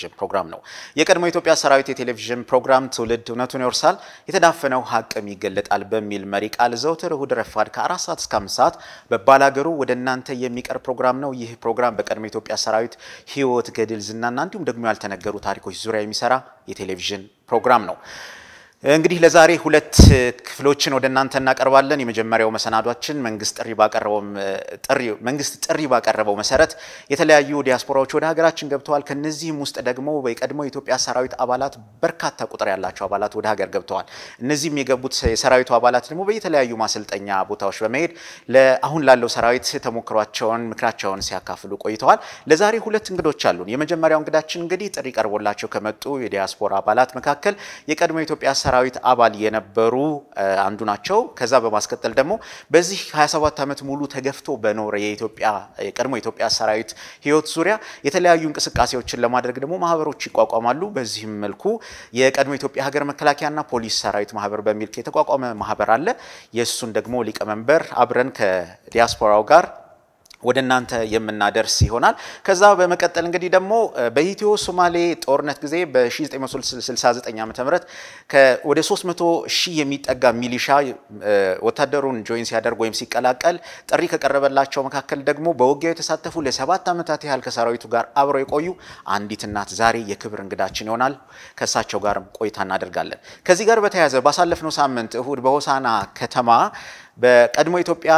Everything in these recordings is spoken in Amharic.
የቴሌቪዥን ፕሮግራም ነው። የቀድሞ ኢትዮጵያ ሰራዊት የቴሌቪዥን ፕሮግራም ትውልድ እውነቱን ይወርሳል፣ የተዳፈነው ሀቅም ይገለጣል በሚል መሪ ቃል ዘውትር እሁድ ረፋድ ከአራት ሰዓት እስከ አምስት ሰዓት በባላገሩ ወደ እናንተ የሚቀርብ ፕሮግራም ነው። ይህ ፕሮግራም በቀድሞ ኢትዮጵያ ሰራዊት ህይወት፣ ገድል፣ ዝናና እንዲሁም ደግሞ ያልተነገሩ ታሪኮች ዙሪያ የሚሰራ የቴሌቪዥን ፕሮግራም ነው። እንግዲህ ለዛሬ ሁለት ክፍሎችን ወደ እናንተ እናቀርባለን። የመጀመሪያው መሰናዷችን መንግስት ጥሪ ባቀረበው ጥሪ መንግስት ጥሪ ባቀረበው መሰረት የተለያዩ ዲያስፖራዎች ወደ ሀገራችን ገብተዋል። ከነዚህም ውስጥ ደግሞ የቀድሞ የኢትዮጵያ ሰራዊት አባላት በርካታ ቁጥር ያላቸው አባላት ወደ ሀገር ገብተዋል። እነዚህም የገቡት የሰራዊቱ አባላት ደግሞ በየተለያዩ ማሰልጠኛ ቦታዎች በመሄድ አሁን ላለው ሰራዊት ተሞክሯቸውን፣ ምክራቸውን ሲያካፍሉ ቆይተዋል። ለዛሬ ሁለት እንግዶች አሉን። የመጀመሪያው እንግዳችን እንግዲህ ጥሪ ቀርቦላቸው ከመጡ የዲያስፖራ አባላት መካከል የቀድሞ የኢትዮጵያ ሰራዊት አባል የነበሩ አንዱ ናቸው። ከዛ በማስከተል ደግሞ በዚህ 27 ዓመት ሙሉ ተገፍቶ በኖረ የኢትዮጵያ የቀድሞ የኢትዮጵያ ሰራዊት ህይወት ዙሪያ የተለያዩ እንቅስቃሴዎችን ለማድረግ ደግሞ ማህበሮች ይቋቋማሉ። በዚህም መልኩ የቀድሞ ኢትዮጵያ ሀገር መከላከያና ፖሊስ ሰራዊት ማህበር በሚል የተቋቋመ ማህበር አለ። የእሱን ደግሞ ሊቀመንበር አብረን ከዲያስፖራው ጋር ወደ እናንተ የምናደርስ ይሆናል። ከዛ በመቀጠል እንግዲህ ደግሞ በኢትዮ ሶማሌ ጦርነት ጊዜ በ1969 ዓ ም ወደ 300 ሺህ የሚጠጋ ሚሊሻ ወታደሩን ጆይን ሲያደርግ ወይም ሲቀላቀል ጥሪ ከቀረበላቸው መካከል ደግሞ በውጊያው የተሳተፉ ለሰባት ዓመታት ያህል ከሰራዊቱ ጋር አብረው የቆዩ አንዲት እናት ዛሬ የክብር እንግዳችን ይሆናል። ከእሳቸው ጋርም ቆይታ እናደርጋለን። ከዚህ ጋር በተያያዘ ባሳለፍነው ሳምንት እሁድ በሆሳና ከተማ በቀድሞ ኢትዮጵያ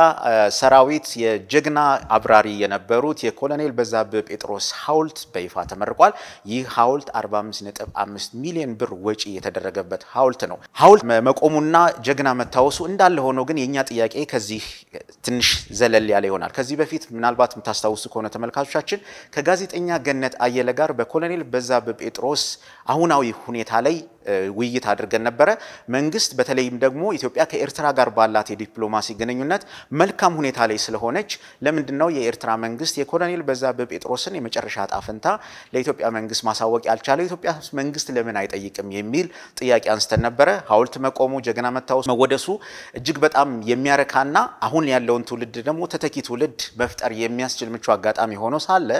ሰራዊት የጀግና አብራሪ የነበሩት የኮሎኔል በዛብህ ጴጥሮስ ሐውልት በይፋ ተመርቋል። ይህ ሐውልት 45.5 ሚሊዮን ብር ወጪ የተደረገበት ሐውልት ነው። ሐውልት መቆሙና ጀግና መታወሱ እንዳለ ሆኖ ግን የእኛ ጥያቄ ከዚህ ትንሽ ዘለል ያለ ይሆናል። ከዚህ በፊት ምናልባት የምታስታውሱ ከሆነ ተመልካቾቻችን ከጋዜጠኛ ገነት አየለ ጋር በኮሎኔል በዛብህ ጴጥሮስ አሁናዊ ሁኔታ ላይ ውይይት አድርገን ነበረ። መንግስት በተለይም ደግሞ ኢትዮጵያ ከኤርትራ ጋር ባላት የዲፕሎማሲ ግንኙነት መልካም ሁኔታ ላይ ስለሆነች ለምንድን ነው የኤርትራ መንግስት የኮሎኔል በዛብህ ጴጥሮስን የመጨረሻ ጣፍንታ ፈንታ ለኢትዮጵያ መንግስት ማሳወቅ ያልቻለው ኢትዮጵያ መንግስት ለምን አይጠይቅም የሚል ጥያቄ አንስተን ነበረ። ሀውልት መቆሙ፣ ጀግና መታወስ መወደሱ እጅግ በጣም የሚያረካና አሁን ያለውን ትውልድ ደግሞ ተተኪ ትውልድ መፍጠር የሚያስችል ምቹ አጋጣሚ ሆኖ ሳለ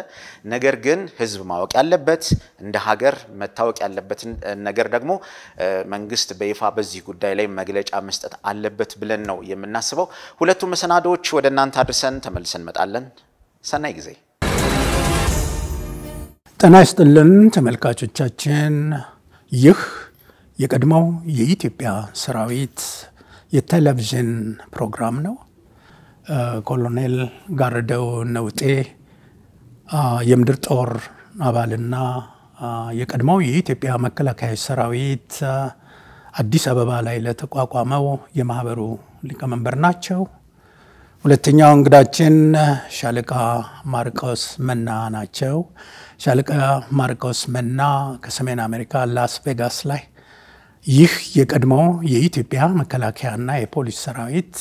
ነገር ግን ህዝብ ማወቅ ያለበት እንደ ሀገር መታወቅ ያለበትን ነገር ደግሞ ደግሞ መንግስት በይፋ በዚህ ጉዳይ ላይ መግለጫ መስጠት አለበት ብለን ነው የምናስበው። ሁለቱ መሰናዶዎች ወደ እናንተ አድርሰን ተመልሰን እንመጣለን። ሰናይ ጊዜ። ጤና ይስጥልን ተመልካቾቻችን። ይህ የቀድሞው የኢትዮጵያ ሰራዊት የቴሌቪዥን ፕሮግራም ነው። ኮሎኔል ጋርደው ነውጤ የምድር ጦር አባልና የቀድሞው የኢትዮጵያ መከላከያ ሰራዊት አዲስ አበባ ላይ ለተቋቋመው የማህበሩ ሊቀመንበር ናቸው። ሁለተኛው እንግዳችን ሻለቃ ማርቆስ መና ናቸው። ሻለቃ ማርቆስ መና ከሰሜን አሜሪካ ላስ ቬጋስ ላይ ይህ የቀድሞ የኢትዮጵያ መከላከያና የፖሊስ ሰራዊት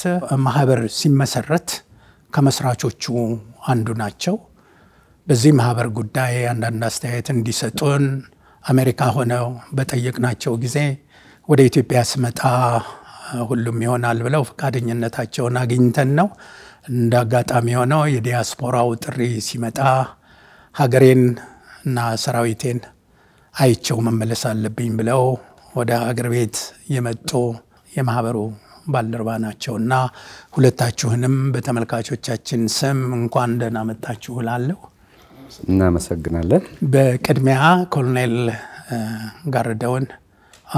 ማህበር ሲመሰረት ከመስራቾቹ አንዱ ናቸው። በዚህ ማህበር ጉዳይ አንዳንድ አስተያየት እንዲሰጡን አሜሪካ ሆነው በጠየቅናቸው ጊዜ ወደ ኢትዮጵያ ስመጣ ሁሉም ይሆናል ብለው ፈቃደኝነታቸውን አግኝተን ነው። እንደ አጋጣሚ የሆነው የዲያስፖራው ጥሪ ሲመጣ ሀገሬን እና ሰራዊቴን አይቸው መመለስ አለብኝ ብለው ወደ ሀገር ቤት የመጡ የማህበሩ ባልደረባ ናቸው እና ሁለታችሁንም በተመልካቾቻችን ስም እንኳን ደህና መጣችሁ እላለሁ። እናመሰግናለን። በቅድሚያ ኮሎኔል ጋርደውን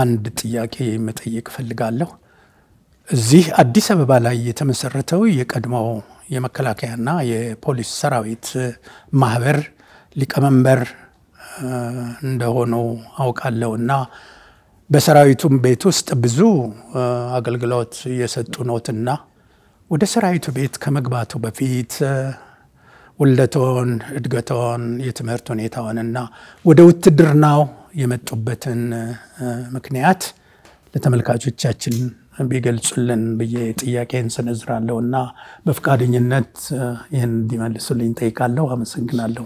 አንድ ጥያቄ መጠየቅ እፈልጋለሁ። እዚህ አዲስ አበባ ላይ የተመሰረተው የቀድሞው የመከላከያና የፖሊስ ሰራዊት ማህበር ሊቀመንበር እንደሆኑ አውቃለሁ እና በሰራዊቱም ቤት ውስጥ ብዙ አገልግሎት የሰጡ ኖትና ወደ ሰራዊቱ ቤት ከመግባቱ በፊት ውልደቶን፣ እድገቶን፣ የትምህርት ሁኔታውንና ወደ ውትድርናው የመጡበትን ምክንያት ለተመልካቾቻችን ቢገልጹልን ብዬ ጥያቄን ሰነዝራለሁ እና በፍቃደኝነት ይህን እንዲመልሱልኝ ጠይቃለሁ። አመሰግናለሁ።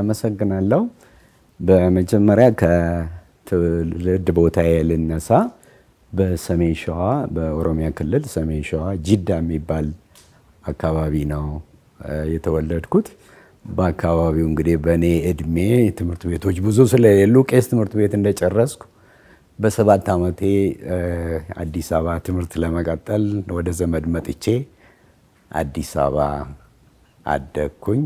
አመሰግናለሁ። በመጀመሪያ ከትውልድ ቦታዬ ልነሳ። በሰሜን ሸዋ በኦሮሚያ ክልል ሰሜን ሸዋ ጂዳ የሚባል አካባቢ ነው የተወለድኩት። በአካባቢው እንግዲህ በእኔ እድሜ ትምህርት ቤቶች ብዙ ስለሌሉ ቄስ ትምህርት ቤት እንደጨረስኩ በሰባት ዓመቴ አዲስ አበባ ትምህርት ለመቀጠል ወደ ዘመድ መጥቼ አዲስ አበባ አደግኩኝ።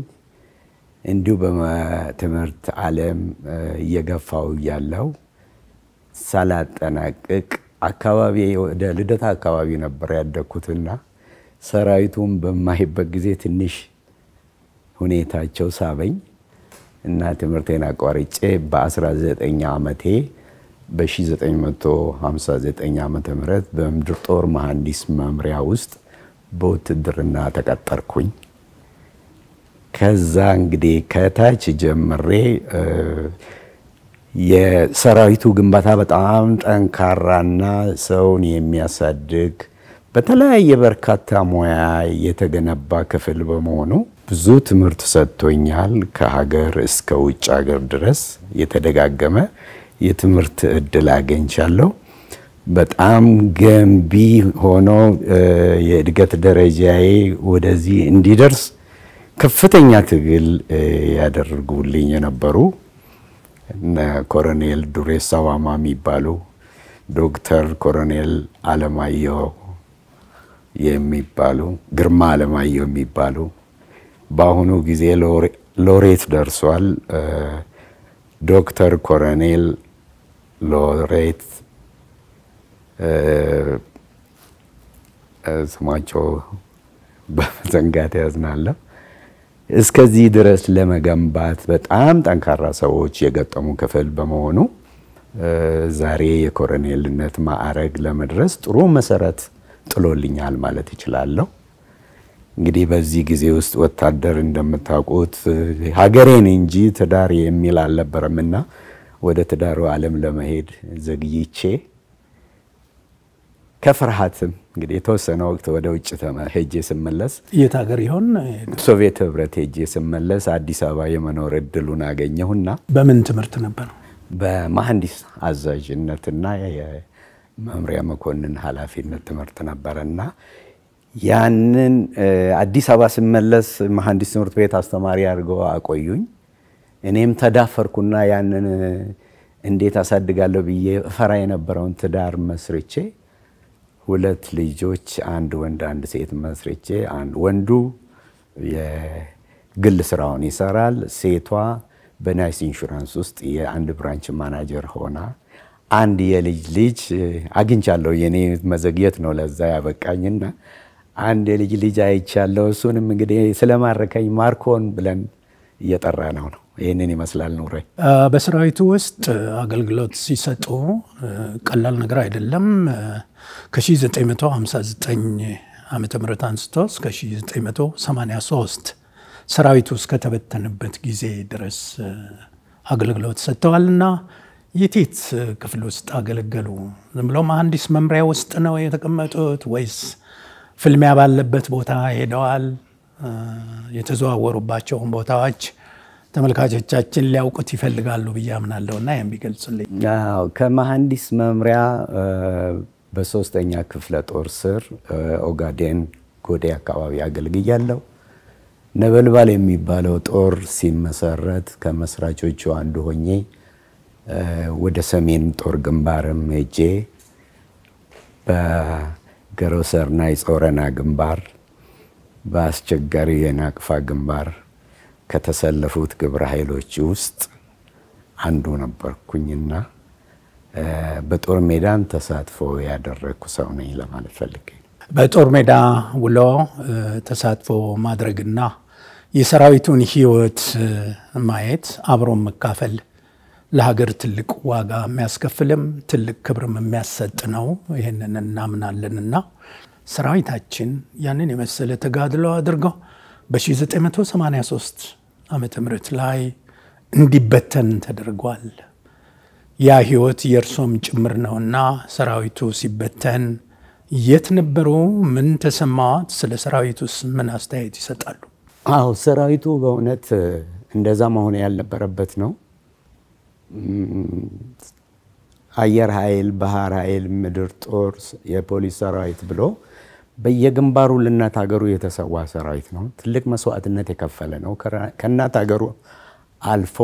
እንዲሁ በትምህርት ዓለም እየገፋው እያለው ሳላጠናቅቅ አካባቢ ወደ ልደታ አካባቢ ነበር ያደግኩትና ሰራዊቱን በማይበት ጊዜ ትንሽ ሁኔታቸው ሳበኝ እና ትምህርቴን አቋርጬ በ19 ዓመቴ በ1959 ዓ ም በምድር ጦር መሐንዲስ መምሪያ ውስጥ በውትድርና ተቀጠርኩኝ። ከዛ እንግዲህ ከታች ጀምሬ የሰራዊቱ ግንባታ በጣም ጠንካራና ሰውን የሚያሳድግ በተለያየ በርካታ ሙያ የተገነባ ክፍል በመሆኑ ብዙ ትምህርት ሰጥቶኛል። ከሀገር እስከ ውጭ ሀገር ድረስ የተደጋገመ የትምህርት እድል አገኝቻለሁ። በጣም ገንቢ ሆኖ የእድገት ደረጃዬ ወደዚህ እንዲደርስ ከፍተኛ ትግል ያደርጉልኝ የነበሩ ኮሎኔል ዱሬሳ ዋማ የሚባሉ ዶክተር ኮሎኔል አለማየሁ የሚባሉ ግርማ አለማየሁ የሚባሉ በአሁኑ ጊዜ ሎሬት ደርሷል። ዶክተር ኮሎኔል ሎሬት ስማቸው በመዘንጋት ያዝናለሁ። እስከዚህ ድረስ ለመገንባት በጣም ጠንካራ ሰዎች የገጠሙ ክፍል በመሆኑ ዛሬ የኮሎኔልነት ማዕረግ ለመድረስ ጥሩ መሰረት ጥሎልኛል ማለት ይችላለሁ። እንግዲህ በዚህ ጊዜ ውስጥ ወታደር እንደምታውቁት ሀገሬን እንጂ ትዳር የሚል አልነበረምና ወደ ትዳሩ ዓለም ለመሄድ ዘግይቼ ከፍርሃትም እንግዲህ የተወሰነ ወቅት ወደ ውጭ ሄጄ ስመለስ የት ሀገር ይሆን? ሶቪየት ህብረት ሄጄ ስመለስ አዲስ አበባ የመኖር እድሉን አገኘሁና በምን ትምህርት ነበር? በመሐንዲስ አዛዥነትና መምሪያ መኮንን ኃላፊነት ትምህርት ነበረና ያንን አዲስ አበባ ስመለስ መሐንዲስ ትምህርት ቤት አስተማሪ አድርገው አቆዩኝ። እኔም ተዳፈርኩና ያንን እንዴት አሳድጋለሁ ብዬ እፈራ የነበረውን ትዳር መስርቼ ሁለት ልጆች፣ አንድ ወንድ፣ አንድ ሴት መስርቼ ወንዱ የግል ስራውን ይሰራል፣ ሴቷ በናይስ ኢንሹራንስ ውስጥ የአንድ ብራንች ማናጀር ሆና አንድ የልጅ ልጅ አግኝቻለሁ። የኔ መዘግየት ነው ለዛ ያበቃኝና አንድ የልጅ ልጅ አይቻለሁ። እሱንም እንግዲህ ስለማረከኝ ማርኮን ብለን እየጠራ ነው ነው ይህንን ይመስላል ኑረ በሰራዊቱ ውስጥ አገልግሎት ሲሰጡ ቀላል ነገር አይደለም። ከ1959 ዓ ም አንስቶ እስከ 1983 ሰራዊቱ እስከተበተንበት ጊዜ ድረስ አገልግሎት ሰጥተዋልና የቴት ክፍል ውስጥ አገለገሉ? ዝም ብሎ መሐንዲስ መምሪያ ውስጥ ነው የተቀመጡት ወይስ ፍልሚያ ባለበት ቦታ ሄደዋል? የተዘዋወሩባቸውን ቦታዎች ተመልካቾቻችን ሊያውቁት ይፈልጋሉ ብዬ አምናለሁ እና ይህም ቢገልጹልኝ። ከመሐንዲስ መምሪያ በሶስተኛ ክፍለ ጦር ስር ኦጋዴን ጎዴ አካባቢ አገልግያለሁ። ነበልባል የሚባለው ጦር ሲመሰረት ከመስራቾቹ አንዱ ሆኜ ወደ ሰሜን ጦር ግንባርም ሄጄ በገሮሰርና የጾረና ግንባር በአስቸጋሪ የናቅፋ ግንባር ከተሰለፉት ግብረ ኃይሎች ውስጥ አንዱ ነበርኩኝና በጦር ሜዳን ተሳትፎ ያደረግኩ ሰው ነኝ ለማለት ፈልጌ በጦር ሜዳ ውሎ ተሳትፎ ማድረግና የሰራዊቱን ሕይወት ማየት አብሮ መካፈል ለሀገር ትልቅ ዋጋ የሚያስከፍልም ትልቅ ክብርም የሚያሰጥ ነው። ይህንን እናምናለንና ሰራዊታችን ያንን የመሰለ ተጋድሎ አድርገው በ1983 ዓመተ ምህረት ላይ እንዲበተን ተደርጓል። ያ ህይወት የእርሶም ጭምር ነውና ሰራዊቱ ሲበተን የት ነበሩ? ምን ተሰማዎት? ስለ ሰራዊቱስ ምን አስተያየት ይሰጣሉ? አዎ ሰራዊቱ በእውነት እንደዛ መሆን ያልነበረበት ነው። አየር ኃይል፣ ባህር ኃይል፣ ምድር ጦር፣ የፖሊስ ሰራዊት ብሎ በየግንባሩ ልናት ሀገሩ የተሰዋ ሰራዊት ነው። ትልቅ መስዋዕትነት የከፈለ ነው። ከእናት ሀገሩ አልፎ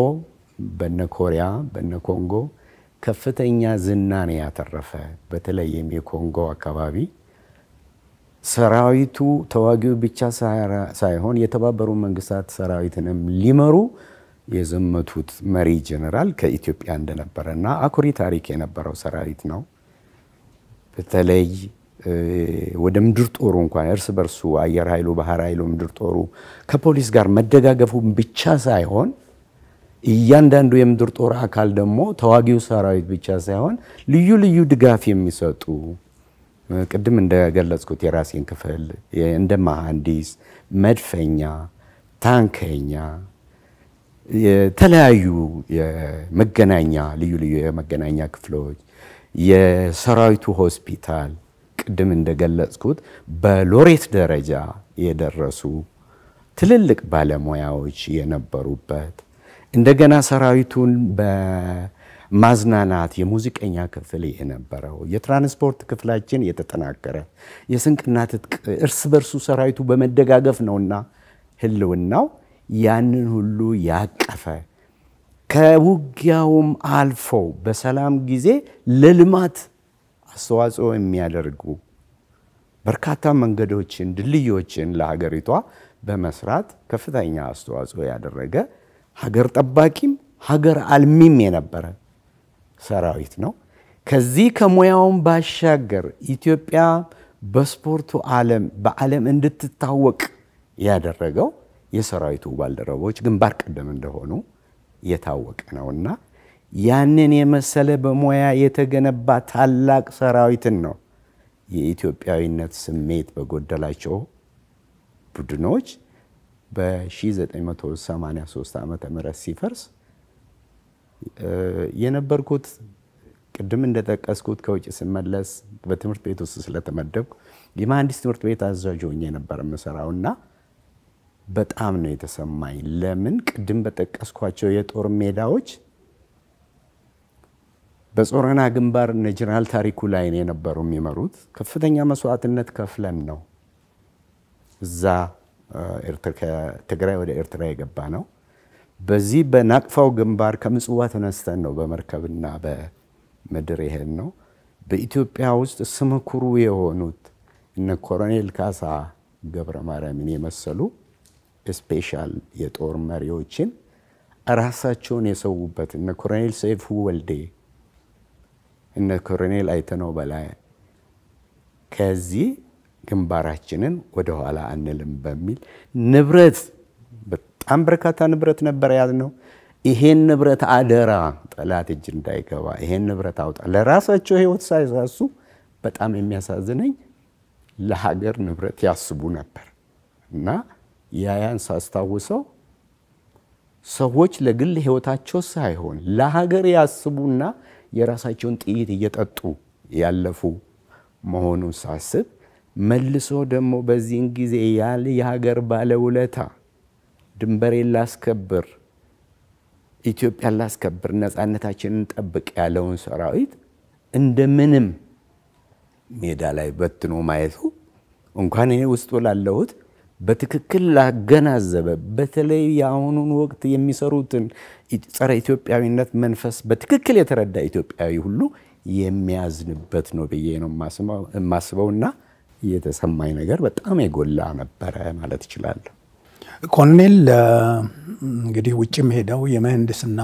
በነ ኮሪያ በነ ኮንጎ ከፍተኛ ዝናን ያተረፈ በተለይም የኮንጎ አካባቢ ሰራዊቱ ተዋጊው ብቻ ሳይሆን የተባበሩ መንግስታት ሰራዊትንም ሊመሩ የዘመቱት መሪ ጀነራል ከኢትዮጵያ እንደነበረና አኩሪ ታሪክ የነበረው ሰራዊት ነው። በተለይ ወደ ምድር ጦሩ እንኳን እርስ በርሱ አየር ኃይሉ፣ ባህር ኃይሉ፣ ምድር ጦሩ ከፖሊስ ጋር መደጋገፉ ብቻ ሳይሆን እያንዳንዱ የምድር ጦር አካል ደግሞ ተዋጊው ሰራዊት ብቻ ሳይሆን ልዩ ልዩ ድጋፍ የሚሰጡ ቅድም እንደገለጽኩት የራሴን ክፍል እንደ መሐንዲስ፣ መድፈኛ፣ ታንከኛ የተለያዩ የመገናኛ ልዩ ልዩ የመገናኛ ክፍሎች፣ የሰራዊቱ ሆስፒታል ቅድም እንደገለጽኩት በሎሬት ደረጃ የደረሱ ትልልቅ ባለሙያዎች የነበሩበት እንደገና ሰራዊቱን በማዝናናት የሙዚቀኛ ክፍል የነበረው የትራንስፖርት ክፍላችን የተጠናከረ የስንቅና ትጥቅ እርስ በርሱ ሰራዊቱ በመደጋገፍ ነውና ህልውናው ያንን ሁሉ ያቀፈ ከውጊያውም አልፎ በሰላም ጊዜ ለልማት አስተዋጽኦ የሚያደርጉ በርካታ መንገዶችን፣ ድልድዮችን ለሀገሪቷ በመስራት ከፍተኛ አስተዋጽኦ ያደረገ ሀገር ጠባቂም ሀገር አልሚም የነበረ ሰራዊት ነው። ከዚህ ከሙያውም ባሻገር ኢትዮጵያ በስፖርቱ ዓለም በዓለም እንድትታወቅ ያደረገው የሰራዊቱ ባልደረቦች ግንባር ቀደም እንደሆኑ የታወቀ ነውና ያንን የመሰለ በሙያ የተገነባ ታላቅ ሰራዊትን ነው የኢትዮጵያዊነት ስሜት በጎደላቸው ቡድኖች በ1983 ዓ ም ሲፈርስ የነበርኩት ቅድም እንደጠቀስኩት ከውጭ ስመለስ በትምህርት ቤት ውስጥ ስለተመደብኩ የመሀንዲስ ትምህርት ቤት አዛዥ ሆኜ ነበር በጣም ነው የተሰማኝ። ለምን ቅድም በጠቀስኳቸው የጦር ሜዳዎች በጾረና ግንባር እነ ጀነራል ታሪኩ ነው የነበሩ የሚመሩት ከፍተኛ መስዋዕትነት ከፍለን ነው እዛ ትግራይ ወደ ኤርትራ የገባ ነው። በዚህ በናቅፋው ግንባር ከምጽዋ ተነስተን ነው በመርከብና በምድር ይሄን ነው። በኢትዮጵያ ውስጥ ስምኩሩ የሆኑት እነ ኮሎኔል ካሳ ገብረ ማርያምን የመሰሉ ስፔሻል የጦር መሪዎችን ራሳቸውን የሰዉበት እነ ኮሎኔል ሰይፉ ወልዴ እነ ኮሎኔል አይተነው በላይ ከዚህ ግንባራችንን ወደኋላ አንልም በሚል ንብረት በጣም በርካታ ንብረት ነበር ያዝነው። ይሄን ንብረት አደራ ጠላት እጅ እንዳይገባ ይሄን ንብረት አውጣ ለራሳቸው ህይወት ሳይሳሱ በጣም የሚያሳዝነኝ ለሀገር ንብረት ያስቡ ነበር እና ያያን ሳስታውሰው ሰዎች ለግል ህይወታቸው ሳይሆን ለሀገር ያስቡና የራሳቸውን ጥይት እየጠጡ ያለፉ መሆኑን ሳስብ መልሶ ደግሞ በዚህን ጊዜ ያለ የሀገር ባለውለታ ድንበሬን ላስከብር፣ ኢትዮጵያን ላስከብር፣ ነፃነታችንን ጠብቅ ያለውን ሰራዊት እንደምንም ሜዳ ላይ በትኖ ማየቱ እንኳን እኔ ውስጡ ላለሁት በትክክል ላገናዘበ በተለይ የአሁኑን ወቅት የሚሰሩትን ጸረ ኢትዮጵያዊነት መንፈስ በትክክል የተረዳ ኢትዮጵያዊ ሁሉ የሚያዝንበት ነው ብዬ ነው የማስበው እና የተሰማኝ ነገር በጣም የጎላ ነበረ ማለት እችላለሁ። ኮሎኔል እንግዲህ ውጭም ሄደው የምህንድስና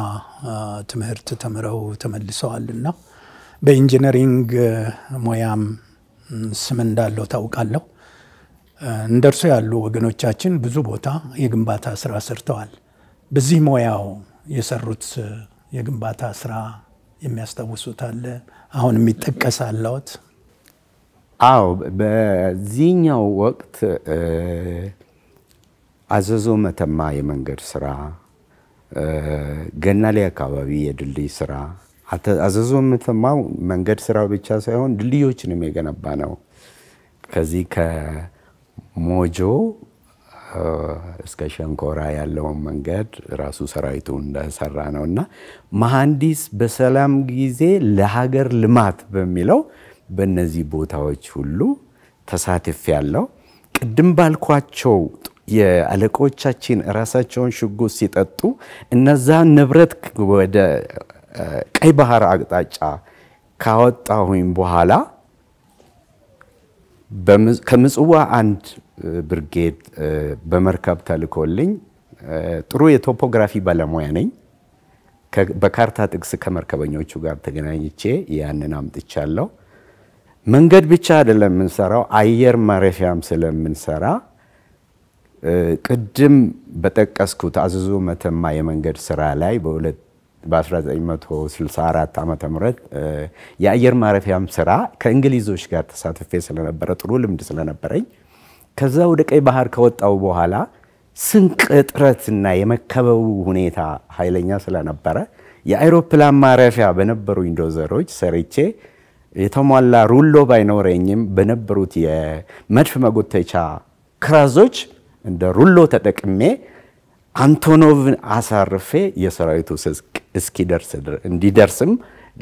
ትምህርት ተምረው ተመልሰዋልና በኢንጂነሪንግ ሙያም ስም እንዳለው ታውቃለሁ። እንደርሱ ያሉ ወገኖቻችን ብዙ ቦታ የግንባታ ስራ ሰርተዋል። በዚህ ሙያው የሰሩት የግንባታ ስራ የሚያስታውሱት አለ? አሁን የሚጠቀስ አለዎት? አዎ፣ በዚህኛው ወቅት አዘዞ መተማ የመንገድ ስራ፣ ገናሌ አካባቢ የድልድይ ስራ። አዘዞ መተማው መንገድ ስራ ብቻ ሳይሆን ድልድዮችንም የገነባ ነው። ከዚህ ሞጆ እስከ ሸንኮራ ያለውን መንገድ ራሱ ሰራዊቱ እንደሰራ ነው እና መሐንዲስ በሰላም ጊዜ ለሀገር ልማት በሚለው በእነዚህ ቦታዎች ሁሉ ተሳትፍ ያለው ቅድም ባልኳቸው የአለቆቻችን ራሳቸውን ሽጉጥ ሲጠጡ እነዛ ንብረት ወደ ቀይ ባህር አቅጣጫ ካወጣሁኝ በኋላ ከምጽዋ አንድ ብርጌድ በመርከብ ተልኮልኝ ጥሩ የቶፖግራፊ ባለሙያ ነኝ። በካርታ ጥቅስ ከመርከበኞቹ ጋር ተገናኝቼ ያንን አምጥቻለሁ። መንገድ ብቻ አይደለም የምንሰራው፣ አየር ማረፊያም ስለምንሰራ ቅድም በጠቀስኩት አዘዞ መተማ የመንገድ ስራ ላይ በሁለት በ1964 ዓ ም የአየር ማረፊያም ስራ ከእንግሊዞች ጋር ተሳትፌ ስለነበረ ጥሩ ልምድ ስለነበረኝ ከዛ ወደ ቀይ ባህር ከወጣው በኋላ ስንቅ እጥረትና የመከበቡ ሁኔታ ኃይለኛ ስለነበረ የአይሮፕላን ማረፊያ በነበሩ ኢንዶዘሮች ሰርቼ የተሟላ ሩሎ ባይኖረኝም በነበሩት የመድፍ መጎተቻ ክራዞች እንደ ሩሎ ተጠቅሜ አንቶኖቭን አሳርፌ የሰራዊቱ ስንቅ እስኪደርስ እንዲደርስም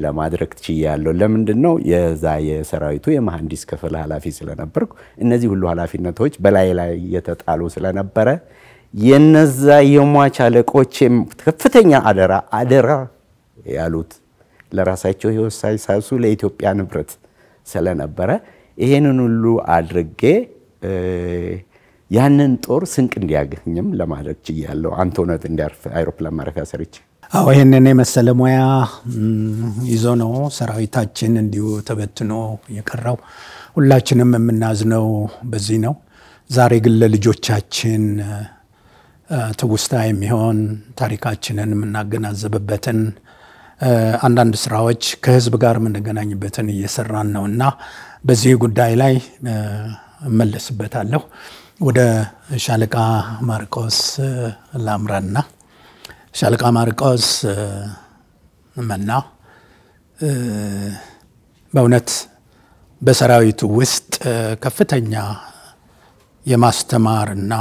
ለማድረግ ችያለሁ። ለምንድን ነው? የዛ የሰራዊቱ የመሐንዲስ ክፍል ኃላፊ ስለነበርኩ እነዚህ ሁሉ ኃላፊነቶች በላይ ላይ የተጣሉ ስለነበረ የነዛ የሟች አለቆች ከፍተኛ አደራ አደራ ያሉት ለራሳቸው ህይወት ሳይሳሱ ለኢትዮጵያ ንብረት ስለነበረ ይሄንን ሁሉ አድርጌ ያንን ጦር ስንቅ እንዲያገኝም ለማድረግ ችያለሁ። አንቶነት እንዲያርፍ አይሮፕላን ማረፊያ ሰርቼ አዎ ይህንን የመሰለ ሙያ ይዞ ነው ሰራዊታችን እንዲሁ ተበትኖ የቀረው። ሁላችንም የምናዝነው በዚህ ነው። ዛሬ ግን ለልጆቻችን ትውስታ የሚሆን ታሪካችንን የምናገናዘብበትን አንዳንድ ስራዎች ከህዝብ ጋር የምንገናኝበትን እየሰራን ነው እና በዚህ ጉዳይ ላይ እመለስበታለሁ። ወደ ሻለቃ ማርቆስ ላምራና ሻለቃ ማርቆስ መና በእውነት በሰራዊቱ ውስጥ ከፍተኛ የማስተማርና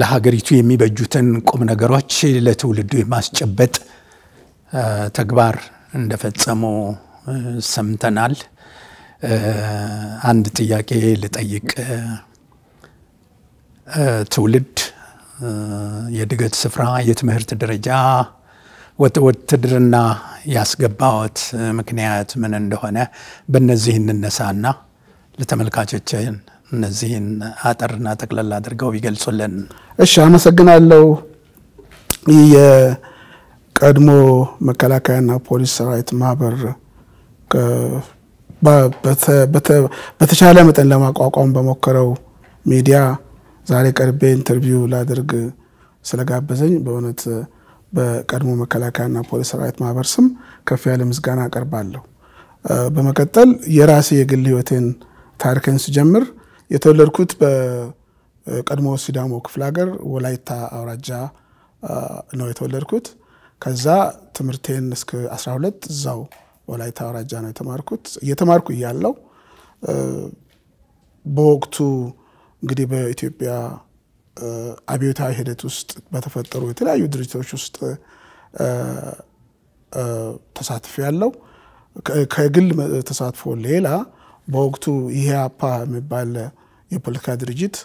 ለሀገሪቱ የሚበጁትን ቁም ነገሮች ለትውልዱ የማስጨበጥ ተግባር እንደፈጸሙ ሰምተናል። አንድ ጥያቄ ልጠይቅ። ትውልድ የድገት ስፍራ፣ የትምህርት ደረጃ፣ ውትድርና ያስገባዎት ምክንያት ምን እንደሆነ በእነዚህ እንነሳና ለተመልካቾችን እነዚህን አጠርና ጠቅለል አድርገው ይገልጹልን። እሺ፣ አመሰግናለሁ። የቀድሞ መከላከያና ፖሊስ ሰራዊት ማህበር በተቻለ መጠን ለማቋቋም በሞከረው ሚዲያ ዛሬ ቀርቤ ኢንተርቪው ላደርግ ስለጋበዘኝ በእውነት በቀድሞ መከላከያና ፖሊስ ሰራዊት ማህበር ስም ከፍ ያለ ምስጋና አቀርባለሁ። በመቀጠል የራሴ የግል ህይወቴን ታሪክን ስጀምር የተወለድኩት በቀድሞ ሲዳሞ ክፍለ ሀገር ወላይታ አውራጃ ነው የተወለድኩት። ከዛ ትምህርቴን እስከ 12 እዛው ወላይታ አውራጃ ነው የተማርኩት። እየተማርኩ እያለው በወቅቱ እንግዲህ በኢትዮጵያ አብዮታዊ ሂደት ውስጥ በተፈጠሩ የተለያዩ ድርጅቶች ውስጥ ተሳትፎ ያለው ከግል ተሳትፎ ሌላ በወቅቱ ኢህአፓ የሚባል የፖለቲካ ድርጅት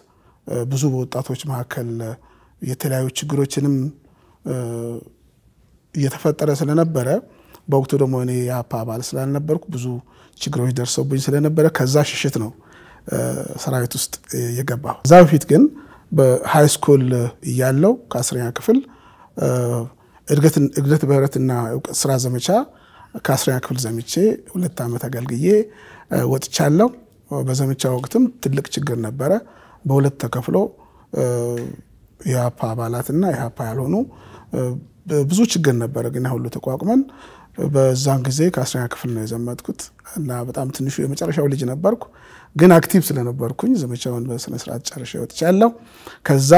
ብዙ በወጣቶች መካከል የተለያዩ ችግሮችንም እየተፈጠረ ስለነበረ በወቅቱ ደግሞ እኔ የኢህአፓ አባል ስላልነበርኩ ብዙ ችግሮች ደርሰውብኝ ስለነበረ ከዛ ሽሽት ነው ሰራዊት ውስጥ የገባሁ። እዛ በፊት ግን በሃይ ስኩል እያለው ከአስረኛ ክፍል እድገት በህብረትና እውቀት ስራ ዘመቻ ከአስረኛ ክፍል ዘምቼ ሁለት ዓመት አገልግዬ ወጥቻለሁ። በዘመቻ ወቅትም ትልቅ ችግር ነበረ። በሁለት ተከፍሎ የሀፓ አባላትና የሀፓ ያልሆኑ ብዙ ችግር ነበረ። ግን ሁሉ ተቋቁመን በዛን ጊዜ ከአስረኛ ክፍል ነው የዘመጥኩት እና በጣም ትንሹ የመጨረሻው ልጅ ነበርኩ። ግን አክቲቭ ስለነበርኩኝ ዘመቻውን በስነስርዓት ጨርሼ ወጥቻለሁ። ከዛ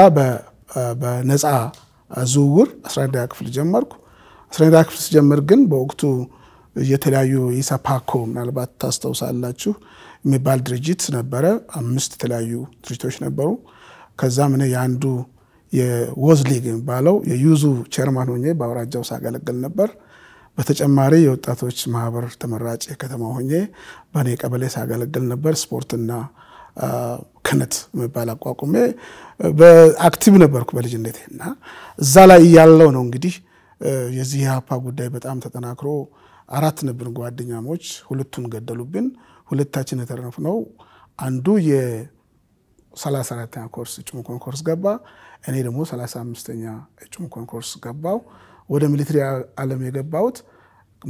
በነፃ ዝውውር 11 ክፍል ጀመርኩ። 11 ክፍል ስጀምር ግን በወቅቱ የተለያዩ ኢሰፓኮ ምናልባት ታስታውሳላችሁ የሚባል ድርጅት ነበረ። አምስት የተለያዩ ድርጅቶች ነበሩ። ከዛም እኔ የአንዱ የወዝ ሊግ የሚባለው የዩዙ ቸርማን ሆኜ በአውራጃው ሳገለግል ነበር። በተጨማሪ የወጣቶች ማህበር ተመራጭ የከተማ ሆኜ በእኔ ቀበሌ ሳገለግል ነበር። ስፖርትና ክነት የሚባል አቋቁሜ በአክቲቭ ነበርኩ በልጅነቴ እና እዛ ላይ እያለው ነው እንግዲህ የዚህ የሀፓ ጉዳይ በጣም ተጠናክሮ አራት ነብን ጓደኛሞች፣ ሁለቱን ገደሉብን። ሁለታችን የተረፍነው አንዱ የሰላሳ አራተኛ ኮርስ እጩ መኮንን ኮርስ ገባ። እኔ ደግሞ ሰላሳ አምስተኛ እጩ መኮንን ኮርስ ገባው። ወደ ሚሊትሪ ዓለም የገባሁት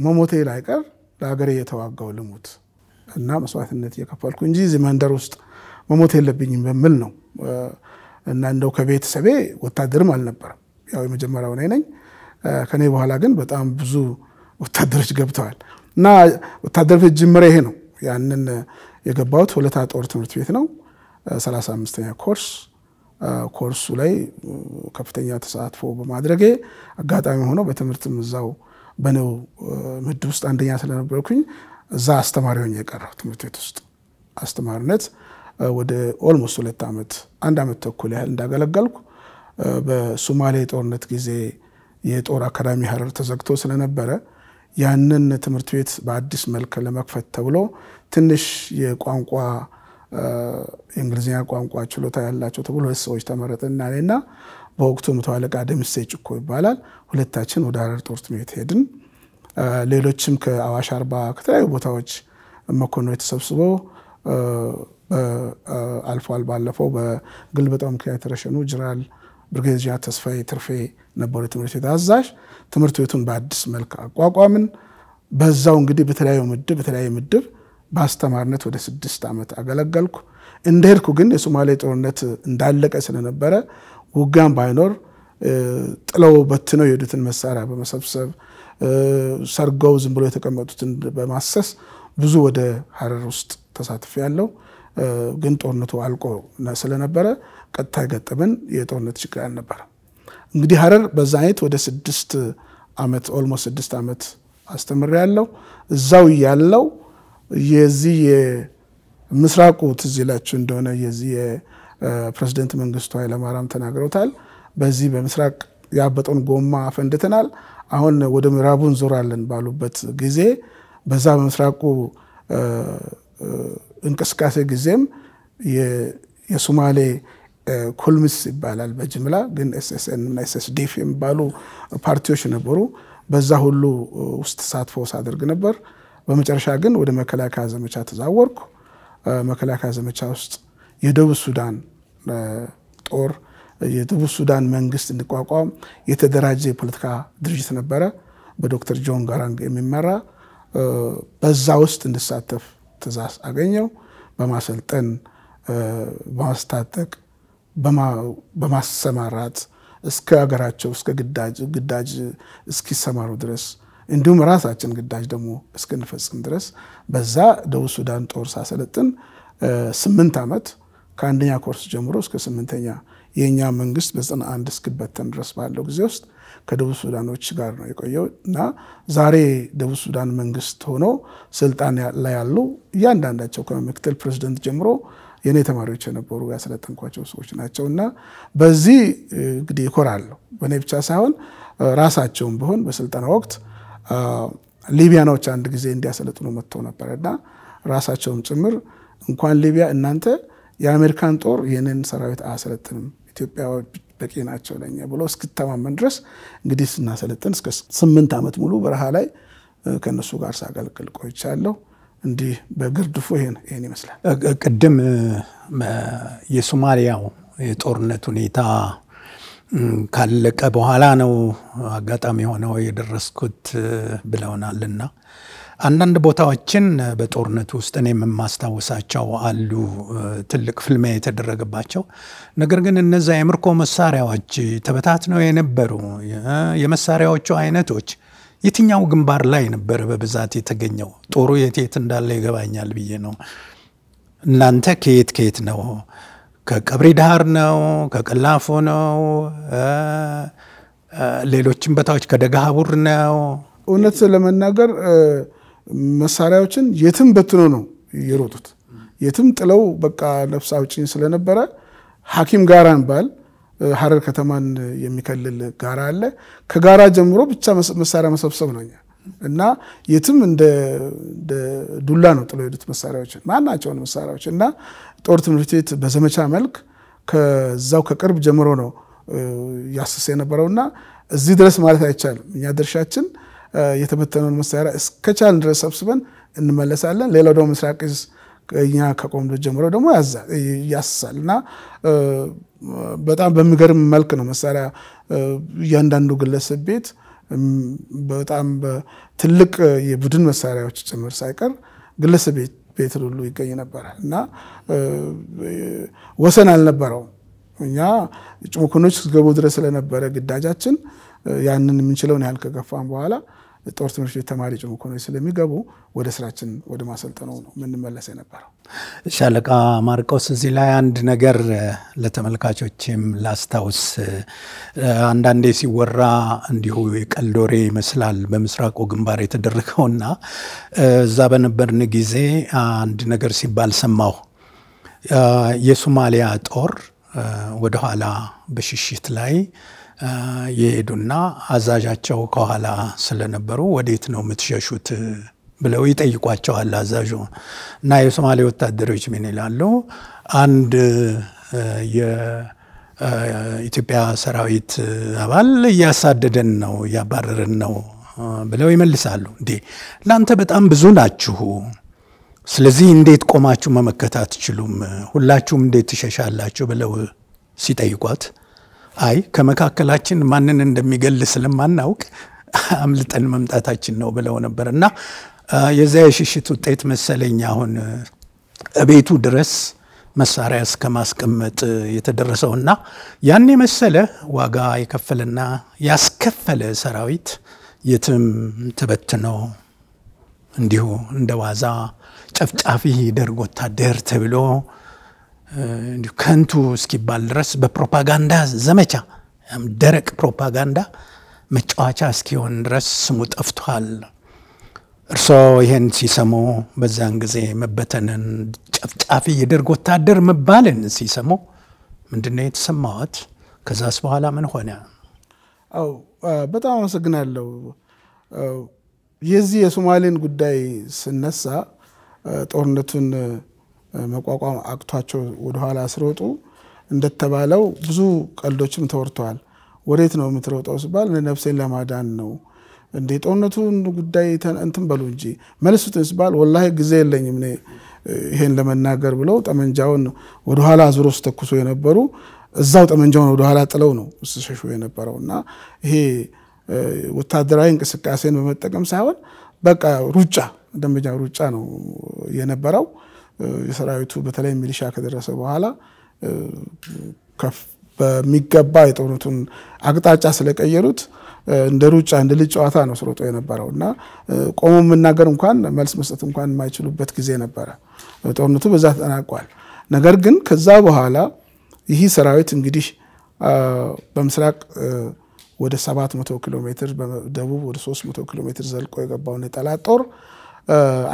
መሞቴ ላይቀር ለሀገሬ የተዋጋው ልሙት እና መስዋዕትነት እየከፈልኩ እንጂ እዚህ መንደር ውስጥ መሞት የለብኝም በሚል ነው እና እንደው ከቤተሰቤ ወታደርም አልነበረም። ያው የመጀመሪያው እኔ ነኝ። ከኔ በኋላ ግን በጣም ብዙ ወታደሮች ገብተዋል እና ወታደር ቤት ጅምሬ ይሄ ነው። ያንን የገባሁት ሁለታ ጦር ትምህርት ቤት ነው 35ኛ ኮርስ ኮርሱ ላይ ከፍተኛ ተሳትፎ በማድረጌ አጋጣሚ ሆኖ በትምህርትም እዛው በነው ምድብ ውስጥ አንደኛ ስለነበርኩኝ እዛ አስተማሪ ሆኜ የቀረው ትምህርት ቤት ውስጥ አስተማሪነት ወደ ኦልሞስት ሁለት ዓመት አንድ ዓመት ተኩል ያህል እንዳገለገልኩ በሶማሌ ጦርነት ጊዜ የጦር አካዳሚ ሀረር ተዘግቶ ስለነበረ ያንን ትምህርት ቤት በአዲስ መልክ ለመክፈት ተብሎ ትንሽ የቋንቋ የእንግሊዝኛ ቋንቋ ችሎታ ያላቸው ተብሎ ሁለት ሰዎች ተመረጥና እኔና በወቅቱ መቶ አለቃ ደምሴ ጭኮ ይባላል ሁለታችን ወደ ሀረር ጦር ትምህርት ቤት ሄድን። ሌሎችም ከአዋሽ አርባ ከተለያዩ ቦታዎች መኮንኖች ተሰብስበው አልፏል። ባለፈው በግልበጣው ምክንያት የተረሸኑ ጅራል ብርጌድ ጄኔራል ተስፋዬ ትርፌ ነበሩ የትምህርት ቤት አዛዥ። ትምህርት ቤቱን በአዲስ መልክ አቋቋምን። በዛው እንግዲህ በተለያዩ ምድብ በተለያየ ምድብ በአስተማሪነት ወደ ስድስት ዓመት አገለገልኩ። እንደሄድኩ ግን የሶማሌ ጦርነት እንዳለቀ ስለነበረ ውጋም ባይኖር ጥለው በትነው የሄዱትን መሳሪያ በመሰብሰብ ሰርገው ዝም ብሎ የተቀመጡትን በማሰስ ብዙ ወደ ሀረር ውስጥ ተሳትፎ ያለው ግን ጦርነቱ አልቆ ስለነበረ ቀጥታ የገጠመን የጦርነት ችግር አልነበረ። እንግዲህ ሀረር በዛ አይነት ወደ ስድስት ዓመት ኦልሞስት ስድስት ዓመት አስተምሬ ያለው እዛው ያለው የዚህ የምስራቁ ትዝ ይላችሁ እንደሆነ የዚህ የፕሬዝደንት መንግስቱ ኃይለማርያም ተናግረውታል። በዚህ በምስራቅ ያበጠውን ጎማ አፈንድተናል፣ አሁን ወደ ምዕራቡ እንዞራለን ባሉበት ጊዜ በዛ በምስራቁ እንቅስቃሴ ጊዜም የሱማሌ ኮልሚስ ይባላል በጅምላ ግን ኤስኤስኤን እና ኤስኤስዲፍ የሚባሉ ፓርቲዎች ነበሩ። በዛ ሁሉ ውስጥ ተሳትፎ ሳደርግ ነበር። በመጨረሻ ግን ወደ መከላከያ ዘመቻ ተዛወርኩ። መከላከያ ዘመቻ ውስጥ የደቡብ ሱዳን ጦር የደቡብ ሱዳን መንግስት እንዲቋቋም የተደራጀ የፖለቲካ ድርጅት ነበረ፣ በዶክተር ጆን ጋራንግ የሚመራ በዛ ውስጥ እንድሳተፍ ትእዛዝ አገኘው። በማሰልጠን በማስታጠቅ በማሰማራት እስከ ሀገራቸው እስከ ግዳጅ እስኪሰማሩ ድረስ እንዲሁም ራሳችን ግዳጅ ደግሞ እስክንፈጽም ድረስ በዛ ደቡብ ሱዳን ጦር ሳሰለጥን ስምንት ዓመት ከአንደኛ ኮርስ ጀምሮ እስከ ስምንተኛ የእኛ መንግስት በዘጠና አንድ እስክበተን ድረስ ባለው ጊዜ ውስጥ ከደቡብ ሱዳኖች ጋር ነው የቆየው እና ዛሬ ደቡብ ሱዳን መንግስት ሆኖ ስልጣን ላይ ያሉ እያንዳንዳቸው ከምክትል ፕሬዚደንት ጀምሮ የእኔ ተማሪዎች የነበሩ ያሰለጠንኳቸው ሰዎች ናቸው እና በዚህ እንግዲህ እኮራለሁ። በእኔ ብቻ ሳይሆን ራሳቸውም ቢሆን በስልጠና ወቅት ሊቢያኖች አንድ ጊዜ እንዲያሰለጥኑ መጥተው ነበር እና ራሳቸውም ጭምር እንኳን ሊቢያ እናንተ የአሜሪካን ጦር ይህንን ሰራዊት አያሰለጥንም ኢትዮጵያ በቂ ናቸው ለኛ ብሎ እስክተማመን ድረስ እንግዲህ ስናሰለጥን እስከ ስምንት ዓመት ሙሉ በረሃ ላይ ከእነሱ ጋር ሳገለግል ቆይቻለሁ። እንዲህ በግርድፉ ይህን ይመስላል። ቅድም የሶማሊያው የጦርነት ሁኔታ ካለቀ በኋላ ነው አጋጣሚ የሆነው የደረስኩት ብለውናል። አንዳንድ ቦታዎችን በጦርነቱ ውስጥ እኔ የማስታውሳቸው አሉ ትልቅ ፍልሚያ የተደረገባቸው። ነገር ግን እነዚያ የምርኮ መሳሪያዎች ተበታትነው የነበሩ የመሳሪያዎቹ አይነቶች የትኛው ግንባር ላይ ነበር በብዛት የተገኘው? ጦሩ የት የት እንዳለ ይገባኛል ብዬ ነው። እናንተ ከየት ከየት ነው ከቀብሪ ዳሃር ነው፣ ከቀላፎ ነው፣ ሌሎችም ቦታዎች ከደጋሀቡር ነው። እውነት ለመናገር መሳሪያዎችን የትም በትኖ ነው የሮጡት። የትም ጥለው በቃ ነፍስ አውጪኝ ስለነበረ ሐኪም ጋራ ባል ሀረር ከተማን የሚከልል ጋራ አለ። ከጋራ ጀምሮ ብቻ መሳሪያ መሰብሰብ ነው እና የትም እንደ ዱላ ነው ጥለው ሄዱት መሳሪያዎችን ማናቸውን መሳሪያዎች እና ጦር ትምህርት ቤት በዘመቻ መልክ ከዛው ከቅርብ ጀምሮ ነው ያስስ የነበረውና እዚህ ድረስ ማለት አይቻልም። እኛ ድርሻችን የተበተነውን መሳሪያ እስከቻልን ድረስ ሰብስበን እንመለሳለን። ሌላው ደግሞ ምስራቅ እኛ ከቆምዶ ጀምሮ ደግሞ ያስሳል እና በጣም በሚገርም መልክ ነው መሳሪያ እያንዳንዱ ግለሰብ ቤት በጣም ትልቅ የቡድን መሳሪያዎች ጭምር ሳይቀር ግለሰብ ቤት ቤትን ሁሉ ይገኝ ነበረ እና ወሰን አልነበረውም። እኛ ጭሙክኖች እስገቡ ድረስ ስለነበረ ግዳጃችን ያንን የምንችለውን ያህል ከገፋን በኋላ ጦር ትምህርት ቤት ተማሪ ጭሩ ኮኖች ስለሚገቡ ወደ ስራችን ወደ ማሰልጠኑ ነው የምንመለስ የነበረው። ሻለቃ ማርቆስ፣ እዚህ ላይ አንድ ነገር ለተመልካቾችም ላስታውስ። አንዳንዴ ሲወራ እንዲሁ የቀልድ ወሬ ይመስላል በምስራቁ ግንባር የተደረገውና እዛ በነበርን ጊዜ አንድ ነገር ሲባል ሰማሁ። የሶማሊያ ጦር ወደኋላ በሽሽት ላይ የሄዱና አዛዣቸው ከኋላ ስለነበሩ ወዴት ነው የምትሸሹት ብለው ይጠይቋቸዋል። አዛዡ እና የሶማሌ ወታደሮች ምን ይላሉ? አንድ የኢትዮጵያ ሰራዊት አባል እያሳደደን ነው እያባረረን ነው ብለው ይመልሳሉ። እንዴ እናንተ በጣም ብዙ ናችሁ፣ ስለዚህ እንዴት ቆማችሁ መመከት አትችሉም? ሁላችሁም እንዴት ትሸሻላችሁ? ብለው ሲጠይቋት አይ ከመካከላችን ማንን እንደሚገል ስለማናውቅ አምልጠን መምጣታችን ነው ብለው ነበር እና የዚያ የሽሽት ውጤት መሰለኝ አሁን ቤቱ ድረስ መሳሪያ እስከ ማስቀመጥ የተደረሰውና ያን የመሰለ ዋጋ የከፈለና ያስከፈለ ሰራዊት የትም ተበትኖ እንዲሁ እንደ ዋዛ ጨፍጫፊ ደርግ ወታደር ተብሎ እንዲሁ ከንቱ እስኪባል ድረስ በፕሮፓጋንዳ ዘመቻ ደረቅ ፕሮፓጋንዳ መጫወቻ እስኪሆን ድረስ ስሙ ጠፍቷል። እርሶ ይህን ሲሰሙ በዛን ጊዜ መበተንን፣ ጨፍጫፊ የደርግ ወታደር መባልን ሲሰሙ ምንድን ነው የተሰማዎት? ከዛስ በኋላ ምን ሆነ? አው በጣም አመሰግናለሁ። የዚህ የሶማሌን ጉዳይ ስነሳ ጦርነቱን መቋቋም አቅቷቸው ወደኋላ ስሮጡ እንደተባለው ብዙ ቀልዶችም ተወርተዋል። ወዴት ነው የምትሮጠው ሲባል ነፍሴን ለማዳን ነው እንዴ ጦርነቱን ጉዳይ እንትን በሉ እንጂ መልሱትን ሲባል ወላሂ ጊዜ የለኝም ይሄን ለመናገር ብለው ጠመንጃውን ወደኋላ አዙሮ ስተኩሶ የነበሩ እዛው ጠመንጃውን ወደኋላ ጥለው ነው ስሸሹ የነበረው እና ይሄ ወታደራዊ እንቅስቃሴን በመጠቀም ሳይሆን በቃ ሩጫ ደንበኛ ሩጫ ነው የነበረው። የሰራዊቱ በተለይ ሚሊሻ ከደረሰ በኋላ በሚገባ የጦርነቱን አቅጣጫ ስለቀየሩት እንደ ሩጫ እንደ ልጅ ጨዋታ ነው ስሮጦ የነበረው እና ቆሞ መናገር እንኳን መልስ መስጠት እንኳን የማይችሉበት ጊዜ ነበረ። ጦርነቱ በዛ ተጠናቋል። ነገር ግን ከዛ በኋላ ይህ ሰራዊት እንግዲህ በምስራቅ ወደ 700 ኪሎ ሜትር፣ በደቡብ ወደ 300 ኪሎ ሜትር ዘልቆ የገባውን የጠላት ጦር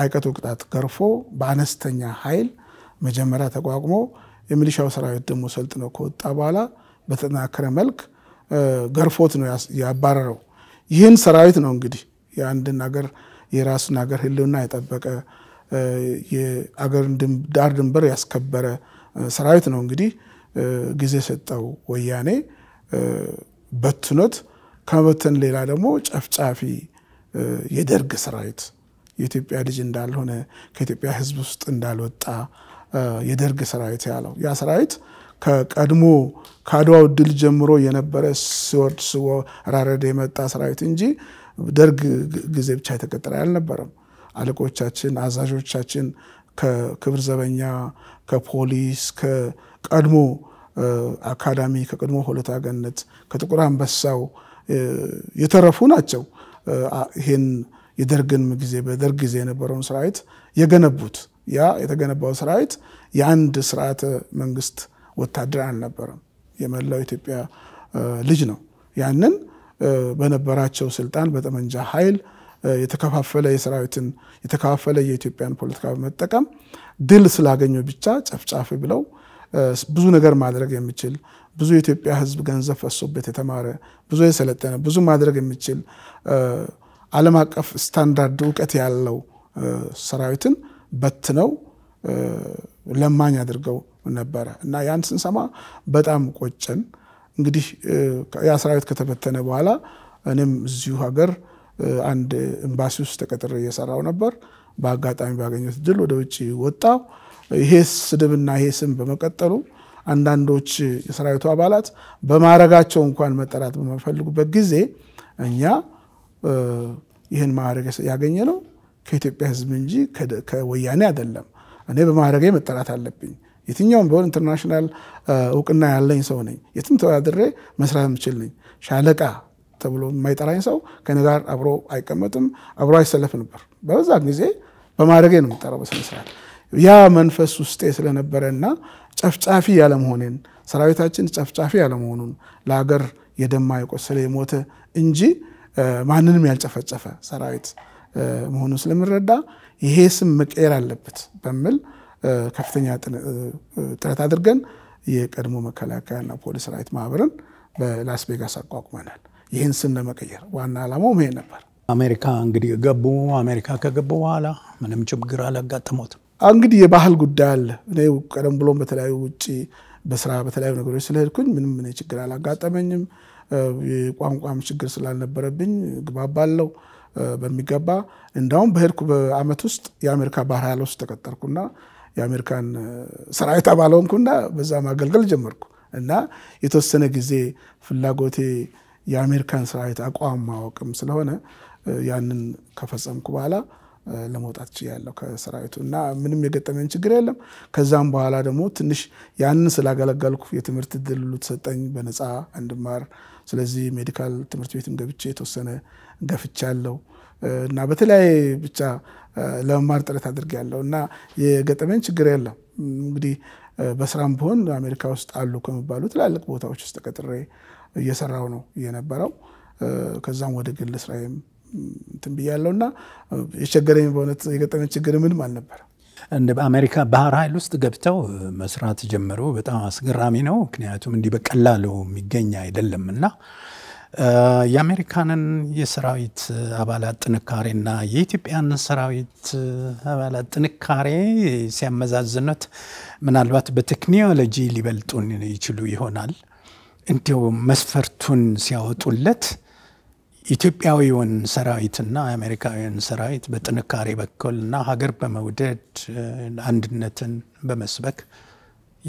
አይቀጡ ቅጣት ገርፎ በአነስተኛ ኃይል መጀመሪያ ተቋቁሞ የሚሊሻው ሰራዊት ደግሞ ሰልጥኖ ከወጣ በኋላ በተጠናከረ መልክ ገርፎት ነው ያባረረው። ይህን ሰራዊት ነው እንግዲህ የአንድን ሀገር የራሱን ሀገር ህልውና የጠበቀ የአገርን ዳር ድንበር ያስከበረ ሰራዊት ነው እንግዲህ ጊዜ ሰጠው ወያኔ በትኖት ከመበተን ሌላ ደግሞ ጨፍጫፊ የደርግ ሰራዊት የኢትዮጵያ ልጅ እንዳልሆነ ከኢትዮጵያ ሕዝብ ውስጥ እንዳልወጣ የደርግ ሰራዊት ያለው ያ ሰራዊት ከቀድሞ ከአድዋው ድል ጀምሮ የነበረ ሲወርድ ስቦ ራረደ የመጣ ሰራዊት እንጂ ደርግ ጊዜ ብቻ የተቀጠረ አልነበረም። አለቆቻችን፣ አዛዦቻችን ከክብር ዘበኛ፣ ከፖሊስ፣ ከቀድሞ አካዳሚ፣ ከቀድሞ ሆለታ ገነት፣ ከጥቁር አንበሳው የተረፉ ናቸው ይህን የደርግን ጊዜ በደርግ ጊዜ የነበረውን ሰራዊት የገነቡት። ያ የተገነባው ሰራዊት የአንድ ስርዓተ መንግስት ወታደር አልነበረም። የመላው ኢትዮጵያ ልጅ ነው። ያንን በነበራቸው ስልጣን በጠመንጃ ኃይል የተከፋፈለ የሰራዊትን የተከፋፈለ የኢትዮጵያን ፖለቲካ በመጠቀም ድል ስላገኙ ብቻ ጨፍጫፊ ብለው ብዙ ነገር ማድረግ የሚችል ብዙ የኢትዮጵያ ሕዝብ ገንዘብ ፈሶበት የተማረ ብዙ የሰለጠነ ብዙ ማድረግ የሚችል ዓለም አቀፍ ስታንዳርድ እውቀት ያለው ሰራዊትን በትነው ለማኝ አድርገው ነበረ እና ያን ስንሰማ በጣም ቆጨን። እንግዲህ ያ ሰራዊት ከተበተነ በኋላ እኔም እዚሁ ሀገር አንድ ኤምባሲ ውስጥ ተቀጥሬ እየሰራው ነበር። በአጋጣሚ ባገኘት ድል ወደ ውጭ ወጣው። ይሄ ስድብና ይሄ ስም በመቀጠሉ አንዳንዶች የሰራዊቱ አባላት በማረጋቸው እንኳን መጠራት በማይፈልጉበት ጊዜ እኛ ይህን ማዕረግ ያገኘ ነው ከኢትዮጵያ ህዝብ እንጂ ከወያኔ አይደለም። እኔ በማዕረጌ መጠራት አለብኝ። የትኛውም ቢሆን ኢንተርናሽናል እውቅና ያለኝ ሰው ነኝ። የትም ተወዳድሬ መስራት የምችል ነኝ። ሻለቃ ተብሎ የማይጠራኝ ሰው ከኔ ጋር አብሮ አይቀመጥም፣ አብሮ አይሰለፍ ነበር። በበዛ ጊዜ በማዕረጌ ነው የምጠራው በስነስርዓት ያ መንፈስ ውስጤ ስለነበረ እና ጨፍጫፊ ያለመሆኔን ሰራዊታችን ጨፍጫፊ ያለመሆኑን ለሀገር የደማ የቆሰለ የሞተ እንጂ ማንንም ያልጨፈጨፈ ሰራዊት መሆኑን ስለምረዳ ይሄ ስም መቀየር አለበት በሚል ከፍተኛ ጥረት አድርገን የቀድሞ መከላከያና ፖሊስ ሰራዊት ማህበርን በላስ ቬጋስ አቋቁመናል። ይህን ስም ለመቀየር ዋና ዓላማው ይሄ ነበር። አሜሪካ እንግዲህ ገቡ። አሜሪካ ከገቡ በኋላ ምንም ችግር አላጋጠሞትም። እንግዲህ የባህል ጉዳይ አለ። እኔ ቀደም ብሎም በተለያዩ ውጭ በስራ በተለያዩ ነገሮች ስለሄድኩኝ ምንም እኔ ችግር አላጋጠመኝም። የቋንቋም ችግር ስላልነበረብኝ ግባባለው በሚገባ እንዳውም በሄድኩ በአመት ውስጥ የአሜሪካ ባህር ኃይል ውስጥ ተቀጠርኩና የአሜሪካን ሰራዊት አባል ሆንኩና በዛ ማገልገል ጀመርኩ እና የተወሰነ ጊዜ ፍላጎቴ የአሜሪካን ሰራዊት አቋም ማወቅም ስለሆነ ያንን ከፈጸምኩ በኋላ ለመውጣት ችያለሁ ከሰራዊቱ እና ምንም የገጠመኝ ችግር የለም። ከዛም በኋላ ደግሞ ትንሽ ያንን ስላገለገልኩ የትምህርት እድል ተሰጠኝ በነፃ እንድማር። ስለዚህ ሜዲካል ትምህርት ቤትም ገብቼ የተወሰነ ገፍቻለሁ እና በተለያየ ብቻ ለመማር ጥረት አድርጌያለሁ እና የገጠመኝ ችግር የለም። እንግዲህ በስራም ቢሆን አሜሪካ ውስጥ አሉ ከሚባሉ ትላልቅ ቦታዎች ውስጥ ተቀጥሬ እየሰራው ነው የነበረው። ከዛም ወደ ግል ስራዬም እንትን ብያለው እና የቸገረኝ በእውነት የገጠመ ችግር ምንም አልነበረ። እንደ በአሜሪካ ባህር ኃይል ውስጥ ገብተው መስራት ጀመሩ። በጣም አስገራሚ ነው። ምክንያቱም እንዲህ በቀላሉ የሚገኝ አይደለም እና የአሜሪካንን የሰራዊት አባላት ጥንካሬና የኢትዮጵያን ሰራዊት አባላት ጥንካሬ ሲያመዛዝኑት ምናልባት በቴክኖሎጂ ሊበልጡን ይችሉ ይሆናል። እንዲው መስፈርቱን ሲያወጡለት ኢትዮጵያዊውን ሰራዊትና የአሜሪካዊውን ሰራዊት በጥንካሬ በኩል እና ሀገር በመውደድ አንድነትን በመስበክ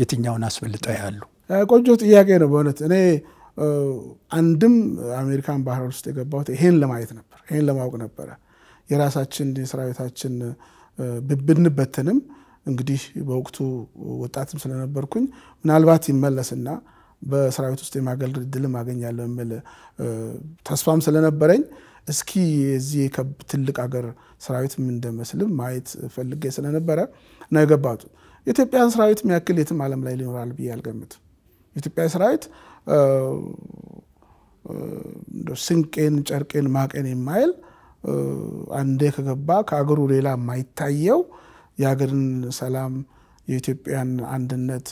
የትኛውን አስበልጠው ያሉ? ቆንጆ ጥያቄ ነው። በእውነት እኔ አንድም አሜሪካን ባህር ውስጥ የገባሁት ይሄን ለማየት ነበር፣ ይሄን ለማወቅ ነበረ። የራሳችን የሰራዊታችን ብንበትንም እንግዲህ በወቅቱ ወጣትም ስለነበርኩኝ ምናልባት ይመለስና በሰራዊት ውስጥ የማገልገል እድልም አገኛለሁ የሚል ተስፋም ስለነበረኝ እስኪ የዚህ ትልቅ ሀገር ሰራዊት ምን እንደመስልም ማየት ፈልጌ ስለነበረ ነው የገባቱ የኢትዮጵያን ሰራዊት የሚያክል የትም ዓለም ላይ ሊኖራል ብዬ አልገምትም። የኢትዮጵያ ሰራዊት ስንቄን፣ ጨርቄን፣ ማቄን የማይል አንዴ ከገባ ከአገሩ ሌላ የማይታየው የሀገርን ሰላም የኢትዮጵያን አንድነት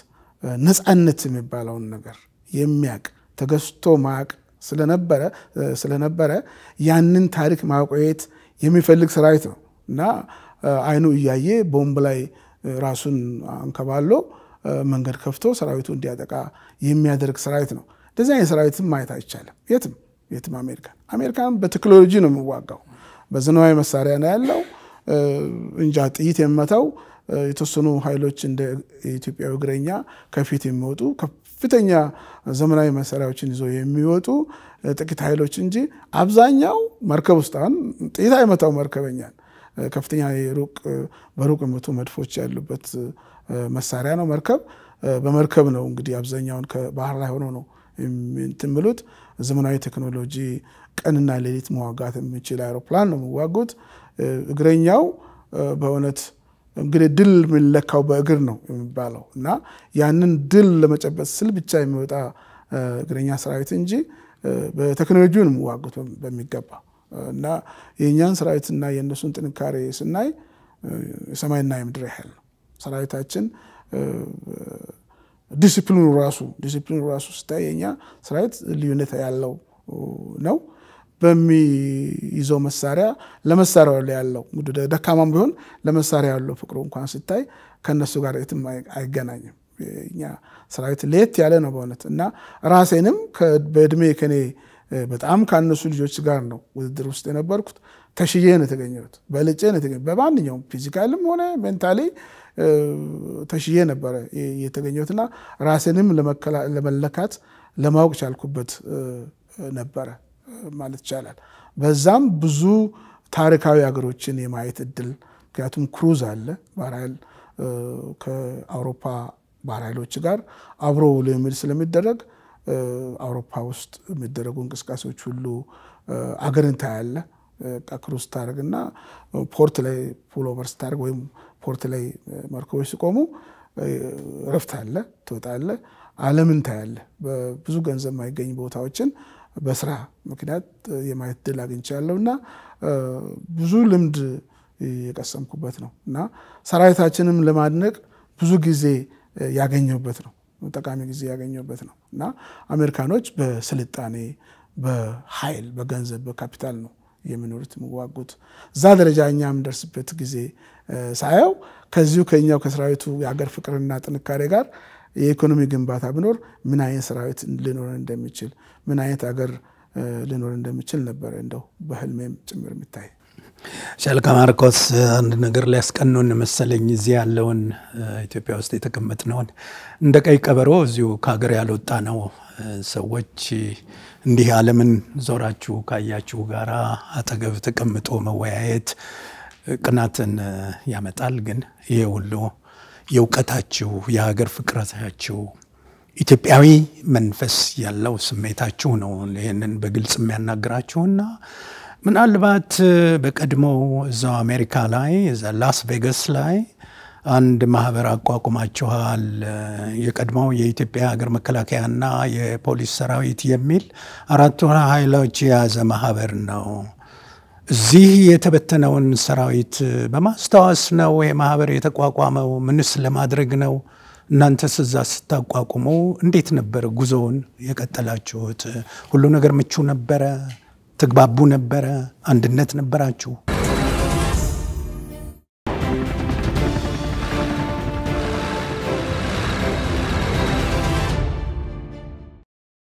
ነፃነት የሚባለውን ነገር የሚያቅ ተገዝቶ ማቅ ስለነበረ ስለነበረ ያንን ታሪክ ማቆየት የሚፈልግ ሰራዊት ነው እና አይኑ እያየ ቦምብ ላይ ራሱን አንከባሎ መንገድ ከፍቶ ሰራዊቱ እንዲያጠቃ የሚያደርግ ሰራዊት ነው። እንደዚህ አይነት ሰራዊትም ማየት አይቻልም የትም የትም። አሜሪካን አሜሪካን በቴክኖሎጂ ነው የሚዋጋው። በዘመናዊ መሳሪያ ነው ያለው እንጃ ጥይት የመታው የተወሰኑ ኃይሎች እንደ ኢትዮጵያ እግረኛ ከፊት የሚወጡ ከፍተኛ ዘመናዊ መሳሪያዎችን ይዞ የሚወጡ ጥቂት ኃይሎች እንጂ አብዛኛው መርከብ ውስጥ አሁን ጥይት አይመታው መርከበኛን ከፍተኛ ሩቅ በሩቅ የመቱ መድፎች ያሉበት መሳሪያ ነው መርከብ። በመርከብ ነው እንግዲህ አብዛኛውን ከባህር ላይ ሆኖ ነው የምትምሉት። ዘመናዊ ቴክኖሎጂ ቀንና ሌሊት መዋጋት የሚችል አይሮፕላን ነው የሚዋጉት። እግረኛው በእውነት እንግዲህ ድል የሚለካው በእግር ነው የሚባለው እና ያንን ድል ለመጨበጥ ስል ብቻ የሚወጣ እግረኛ ሰራዊት እንጂ በቴክኖሎጂውን ነው በሚገባ እና የእኛን ሰራዊትና የእነሱን ጥንካሬ ስናይ የሰማይና የምድር ያህል ነው። ሰራዊታችን ዲሲፕሊኑ ራሱ ዲሲፕሊኑ ራሱ ስታይ የእኛ ሰራዊት ልዩነት ያለው ነው። በሚይዘው መሳሪያ ለመሳሪያው ላይ ያለው ደካማም ቢሆን ለመሳሪያ ያለው ፍቅሩ እንኳን ሲታይ ከእነሱ ጋር የትም አይገናኝም። እኛ ሰራዊት ለየት ያለ ነው በእውነት እና ራሴንም በእድሜ ከኔ በጣም ካነሱ ልጆች ጋር ነው ውድድር ውስጥ የነበርኩት። ተሽዬ ነው የተገኘሁት፣ በልጬ ነው የተገኘሁት። በማንኛውም ፊዚካልም ሆነ ሜንታሊ ተሽዬ ነበረ እና ራሴንም ለመለካት ለማወቅ ቻልኩበት ነበረ። ማለት ይቻላል። በዛም ብዙ ታሪካዊ ሀገሮችን የማየት እድል ምክንያቱም ክሩዝ አለ ባህር ኃይል ከአውሮፓ ባህር ኃይሎች ጋር አብሮ ልምምድ ስለሚደረግ አውሮፓ ውስጥ የሚደረጉ እንቅስቃሴዎች ሁሉ አገርን ታያለ። ክሩዝ እና ፖርት ላይ ፑሎቨር ስታደርግ ወይም ፖርት ላይ መርከቦች ሲቆሙ ረፍት አለ፣ ትወጣለ፣ አለምን ታያለ። በብዙ ገንዘብ የማይገኝ ቦታዎችን በስራ ምክንያት የማየት ድል አግኝቻለሁ እና ብዙ ልምድ የቀሰምኩበት ነው እና ሰራዊታችንም ለማድነቅ ብዙ ጊዜ ያገኘሁበት ነው፣ ጠቃሚ ጊዜ ያገኘሁበት ነው እና አሜሪካኖች በስልጣኔ በኃይል በገንዘብ በካፒታል ነው የሚኖሩት የሚዋጉት። እዛ ደረጃ እኛ የምንደርስበት ጊዜ ሳየው ከዚሁ ከኛው ከሰራዊቱ የሀገር ፍቅርና ጥንካሬ ጋር የኢኮኖሚ ግንባታ ቢኖር ምን አይነት ሰራዊት ልኖር እንደሚችል ምን አይነት አገር ሊኖር እንደሚችል ነበር እንደው በህልሜም ጭምር የሚታይ ሻለቃ ማርኮስ አንድ ነገር ሊያስቀኑን መሰለኝ እዚህ ያለውን ኢትዮጵያ ውስጥ የተቀመጥነውን እንደ ቀይ ቀበሮ እዚሁ ከሀገር ያልወጣ ነው ሰዎች እንዲህ ዓለምን ዞራችሁ ካያችሁ ጋር አጠገብ ተቀምጦ መወያየት ቅናትን ያመጣል። ግን ይሄ ሁሉ የእውቀታችሁ የሀገር ፍቅረታችሁ ኢትዮጵያዊ መንፈስ ያለው ስሜታችሁ ነው ይህንን በግልጽ የሚያናግራችሁና ምናልባት በቀድሞው እዛው አሜሪካ ላይ እዛ ላስ ቬገስ ላይ አንድ ማህበር አቋቁማችኋል፣ የቀድሞው የኢትዮጵያ ሀገር መከላከያና የፖሊስ ሰራዊት የሚል አራቱ ኃይሎች የያዘ ማህበር ነው። እዚህ የተበተነውን ሰራዊት በማስታወስ ነው ማህበር የተቋቋመው? ምንስ ለማድረግ ነው? እናንተስ እዛ ስታቋቁሙ እንዴት ነበር ጉዞውን የቀጠላችሁት? ሁሉ ነገር ምቹ ነበረ? ተግባቡ ነበረ? አንድነት ነበራችሁ?